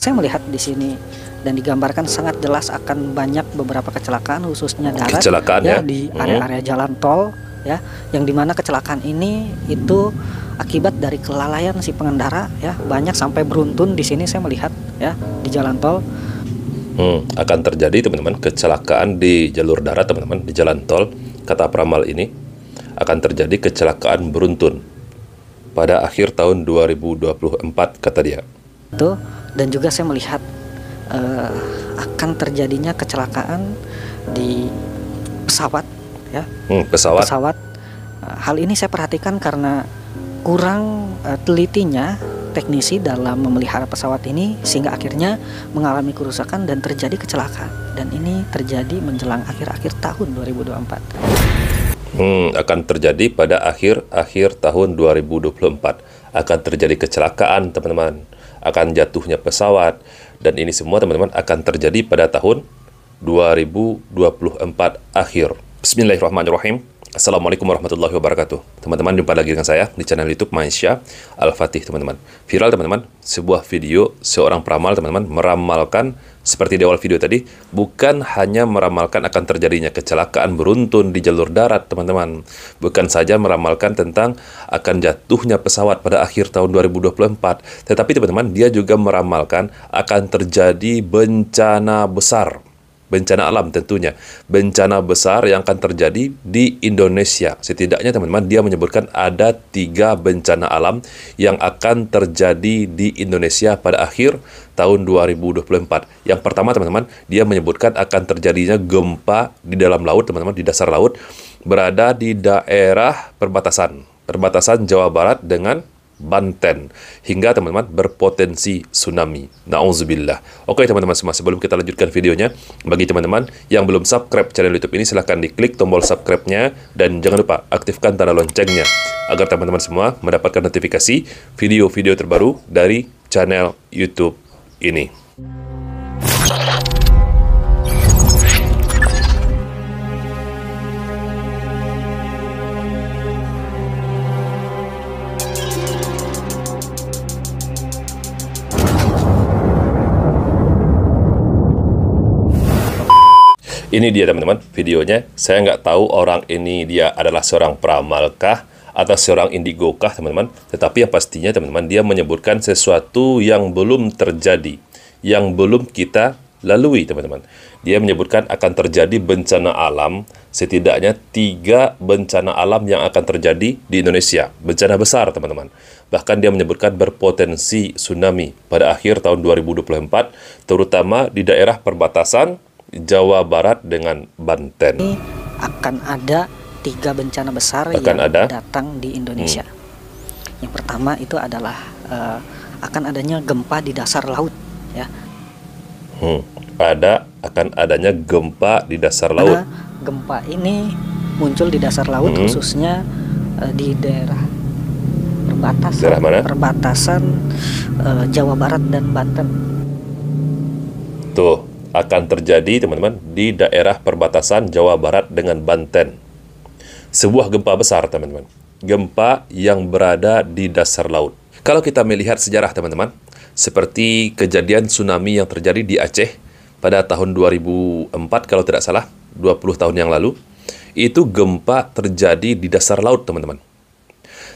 Saya melihat di sini dan digambarkan sangat jelas akan banyak beberapa kecelakaan khususnya hmm, darat kecelakaan, ya, ya di hmm. area-area jalan tol ya yang dimana kecelakaan ini itu akibat dari kelalaian si pengendara ya banyak sampai beruntun di sini saya melihat ya di jalan tol hmm, akan terjadi teman-teman kecelakaan di jalur darat teman-teman di jalan tol kata pramal ini akan terjadi kecelakaan beruntun pada akhir tahun 2024 kata dia tuh dan juga saya melihat uh, akan terjadinya kecelakaan di pesawat ya hmm, pesawat pesawat uh, hal ini saya perhatikan karena kurang uh, telitinya teknisi dalam memelihara pesawat ini sehingga akhirnya mengalami kerusakan dan terjadi kecelakaan dan ini terjadi menjelang akhir-akhir tahun 2024 hmm, akan terjadi pada akhir-akhir tahun 2024 akan terjadi kecelakaan teman-teman akan jatuhnya pesawat, dan ini semua teman-teman akan terjadi pada tahun 2024 akhir. Bismillahirrahmanirrahim. Assalamualaikum warahmatullahi wabarakatuh. Teman-teman, jumpa lagi dengan saya di channel YouTube Maisha Al-Fatih, teman-teman. Viral, teman-teman, sebuah video seorang peramal, teman-teman, meramalkan seperti di awal video tadi, bukan hanya meramalkan akan terjadinya kecelakaan beruntun di jalur darat, teman-teman. Bukan saja meramalkan tentang akan jatuhnya pesawat pada akhir tahun 2024, tetapi teman-teman, dia juga meramalkan akan terjadi bencana besar bencana alam tentunya, bencana besar yang akan terjadi di Indonesia. Setidaknya teman-teman dia menyebutkan ada tiga bencana alam yang akan terjadi di Indonesia pada akhir tahun 2024. Yang pertama teman-teman, dia menyebutkan akan terjadinya gempa di dalam laut teman-teman, di dasar laut, berada di daerah perbatasan, perbatasan Jawa Barat dengan Banten hingga teman-teman berpotensi tsunami. Nauzubillah. Oke teman-teman semua, sebelum kita lanjutkan videonya, bagi teman-teman yang belum subscribe channel YouTube ini silahkan diklik tombol subscribe-nya dan jangan lupa aktifkan tanda loncengnya agar teman-teman semua mendapatkan notifikasi video-video terbaru dari channel YouTube ini. Ini dia teman-teman videonya. Saya nggak tahu orang ini dia adalah seorang pramalkah atau seorang indigo kah teman-teman. Tetapi yang pastinya teman-teman dia menyebutkan sesuatu yang belum terjadi, yang belum kita lalui teman-teman. Dia menyebutkan akan terjadi bencana alam, setidaknya tiga bencana alam yang akan terjadi di Indonesia. Bencana besar teman-teman. Bahkan dia menyebutkan berpotensi tsunami pada akhir tahun 2024, terutama di daerah perbatasan Jawa Barat dengan Banten. Ini akan ada tiga bencana besar akan yang ada. datang di hmm. Indonesia. Hmm. Yang pertama itu adalah uh, akan adanya gempa di dasar laut, ya. Hmm. Ada akan adanya gempa di dasar laut. Ada gempa ini muncul di dasar laut hmm. khususnya uh, di daerah perbatasan daerah mana? perbatasan uh, Jawa Barat dan Banten. Tuh akan terjadi teman-teman di daerah perbatasan Jawa Barat dengan Banten. Sebuah gempa besar teman-teman. Gempa yang berada di dasar laut. Kalau kita melihat sejarah teman-teman, seperti kejadian tsunami yang terjadi di Aceh pada tahun 2004 kalau tidak salah, 20 tahun yang lalu, itu gempa terjadi di dasar laut teman-teman.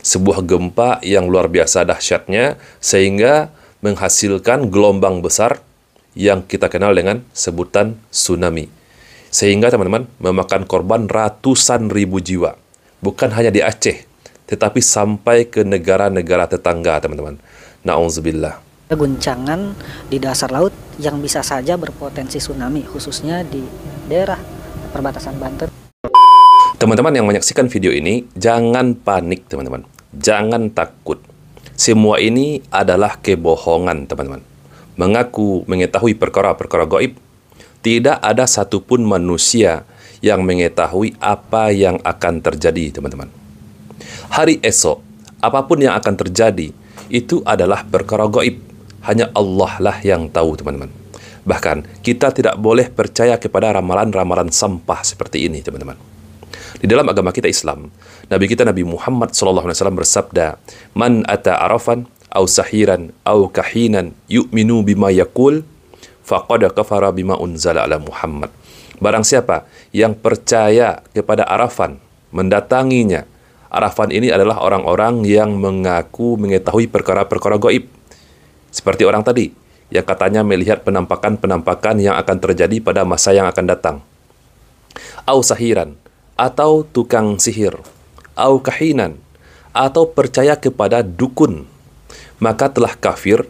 Sebuah gempa yang luar biasa dahsyatnya sehingga menghasilkan gelombang besar yang kita kenal dengan sebutan tsunami. Sehingga teman-teman memakan korban ratusan ribu jiwa. Bukan hanya di Aceh, tetapi sampai ke negara-negara tetangga teman-teman. Na'udzubillah. Guncangan di dasar laut yang bisa saja berpotensi tsunami khususnya di daerah perbatasan Banten. Teman-teman yang menyaksikan video ini, jangan panik teman-teman. Jangan takut. Semua ini adalah kebohongan teman-teman mengaku mengetahui perkara-perkara goib, tidak ada satupun manusia yang mengetahui apa yang akan terjadi, teman-teman. Hari esok, apapun yang akan terjadi, itu adalah perkara goib. Hanya Allah lah yang tahu, teman-teman. Bahkan, kita tidak boleh percaya kepada ramalan-ramalan sampah seperti ini, teman-teman. Di dalam agama kita Islam, Nabi kita Nabi Muhammad SAW bersabda, Man ata arafan, au sahiran au kahinan yu'minu bima yakul faqad kafara bima unzala ala Muhammad. Barang siapa yang percaya kepada Arafan, mendatanginya. Arafan ini adalah orang-orang yang mengaku mengetahui perkara-perkara goib. Seperti orang tadi, yang katanya melihat penampakan-penampakan yang akan terjadi pada masa yang akan datang. Au sahiran, atau tukang sihir. Au kahinan, atau percaya kepada dukun maka telah kafir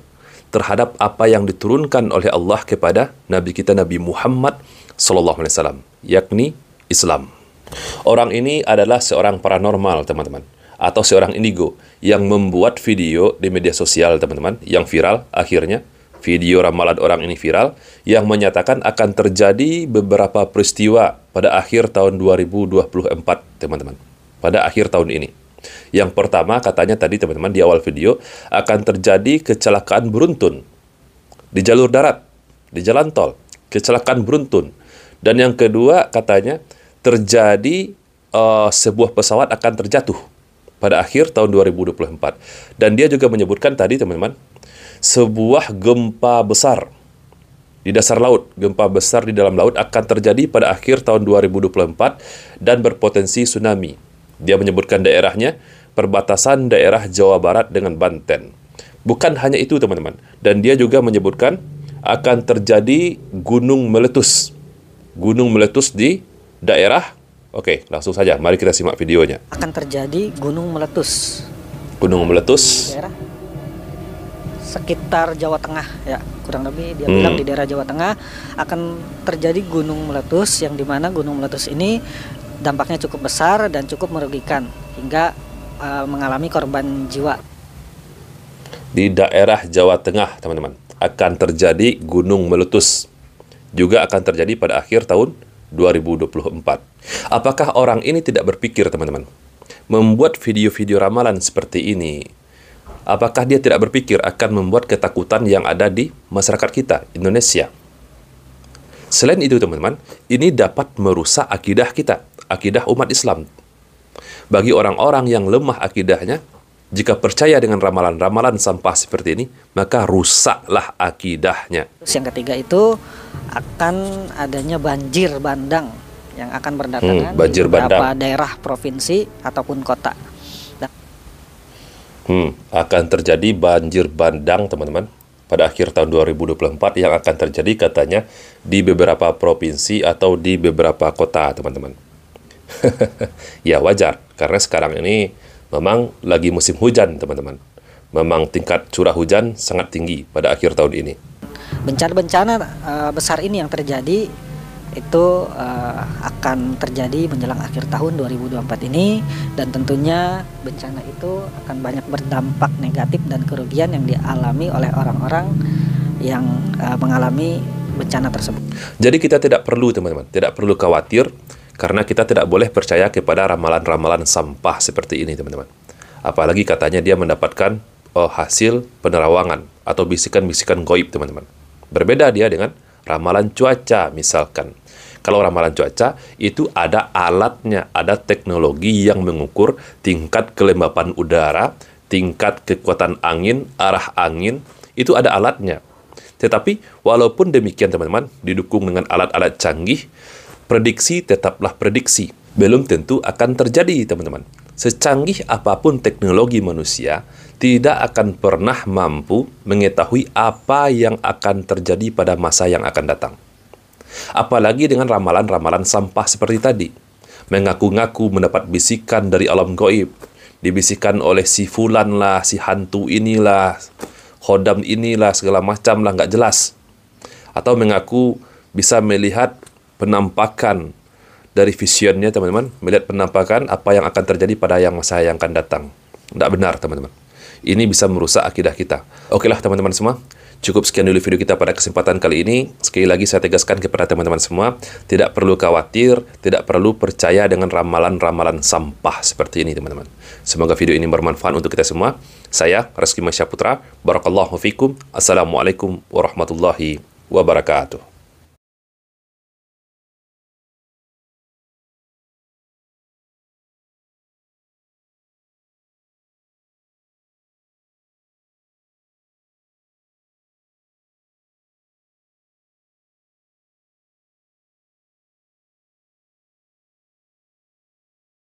terhadap apa yang diturunkan oleh Allah kepada Nabi kita Nabi Muhammad Sallallahu Alaihi Wasallam, yakni Islam. Orang ini adalah seorang paranormal, teman-teman, atau seorang indigo yang membuat video di media sosial, teman-teman, yang viral akhirnya. Video ramalan orang ini viral yang menyatakan akan terjadi beberapa peristiwa pada akhir tahun 2024, teman-teman. Pada akhir tahun ini. Yang pertama katanya tadi teman-teman di awal video akan terjadi kecelakaan beruntun di jalur darat, di jalan tol, kecelakaan beruntun. Dan yang kedua katanya terjadi uh, sebuah pesawat akan terjatuh pada akhir tahun 2024. Dan dia juga menyebutkan tadi teman-teman sebuah gempa besar di dasar laut. Gempa besar di dalam laut akan terjadi pada akhir tahun 2024 dan berpotensi tsunami. Dia menyebutkan daerahnya, perbatasan daerah Jawa Barat dengan Banten. Bukan hanya itu, teman-teman. Dan dia juga menyebutkan akan terjadi gunung meletus. Gunung meletus di daerah. Oke, langsung saja. Mari kita simak videonya. Akan terjadi gunung meletus. Gunung meletus. Daerah sekitar Jawa Tengah ya kurang lebih dia hmm. bilang di daerah Jawa Tengah akan terjadi gunung meletus yang dimana gunung meletus ini dampaknya cukup besar dan cukup merugikan hingga e, mengalami korban jiwa. Di daerah Jawa Tengah, teman-teman, akan terjadi gunung meletus. Juga akan terjadi pada akhir tahun 2024. Apakah orang ini tidak berpikir, teman-teman? Membuat video-video ramalan seperti ini, apakah dia tidak berpikir akan membuat ketakutan yang ada di masyarakat kita, Indonesia? Selain itu, teman-teman, ini dapat merusak akidah kita akidah umat Islam. Bagi orang-orang yang lemah akidahnya, jika percaya dengan ramalan-ramalan sampah seperti ini, maka rusaklah akidahnya. yang ketiga itu akan adanya banjir bandang yang akan berdatangan hmm, banjir di beberapa bandang. daerah provinsi ataupun kota. Nah. Hmm, akan terjadi banjir bandang, teman-teman. Pada akhir tahun 2024 yang akan terjadi katanya di beberapa provinsi atau di beberapa kota, teman-teman. ya wajar, karena sekarang ini memang lagi musim hujan, teman-teman. Memang tingkat curah hujan sangat tinggi pada akhir tahun ini. Bencana-bencana eh, besar ini yang terjadi itu uh, akan terjadi menjelang akhir tahun 2024 ini dan tentunya bencana itu akan banyak berdampak negatif dan kerugian yang dialami oleh orang-orang yang uh, mengalami bencana tersebut. Jadi kita tidak perlu teman-teman, tidak perlu khawatir karena kita tidak boleh percaya kepada ramalan-ramalan sampah seperti ini, teman-teman. Apalagi katanya dia mendapatkan oh, hasil penerawangan atau bisikan-bisikan goib, teman-teman. Berbeda dia dengan ramalan cuaca, misalkan. Kalau ramalan cuaca, itu ada alatnya, ada teknologi yang mengukur tingkat kelembapan udara, tingkat kekuatan angin, arah angin, itu ada alatnya. Tetapi walaupun demikian teman-teman, didukung dengan alat-alat canggih, prediksi tetaplah prediksi. Belum tentu akan terjadi, teman-teman. Secanggih apapun teknologi manusia, tidak akan pernah mampu mengetahui apa yang akan terjadi pada masa yang akan datang. Apalagi dengan ramalan-ramalan sampah seperti tadi. Mengaku-ngaku mendapat bisikan dari alam goib. dibisikan oleh si fulan lah, si hantu inilah, hodam inilah, segala macam lah, nggak jelas. Atau mengaku bisa melihat penampakan dari visionnya teman-teman, melihat penampakan apa yang akan terjadi pada yang masa yang akan datang. Tidak benar teman-teman. Ini bisa merusak akidah kita. Oke lah teman-teman semua, Cukup sekian dulu video kita pada kesempatan kali ini. Sekali lagi saya tegaskan kepada teman-teman semua, tidak perlu khawatir, tidak perlu percaya dengan ramalan-ramalan sampah seperti ini, teman-teman. Semoga video ini bermanfaat untuk kita semua. Saya Reski Masya Putra, Barakallahu Fikum, Assalamualaikum warahmatullahi wabarakatuh.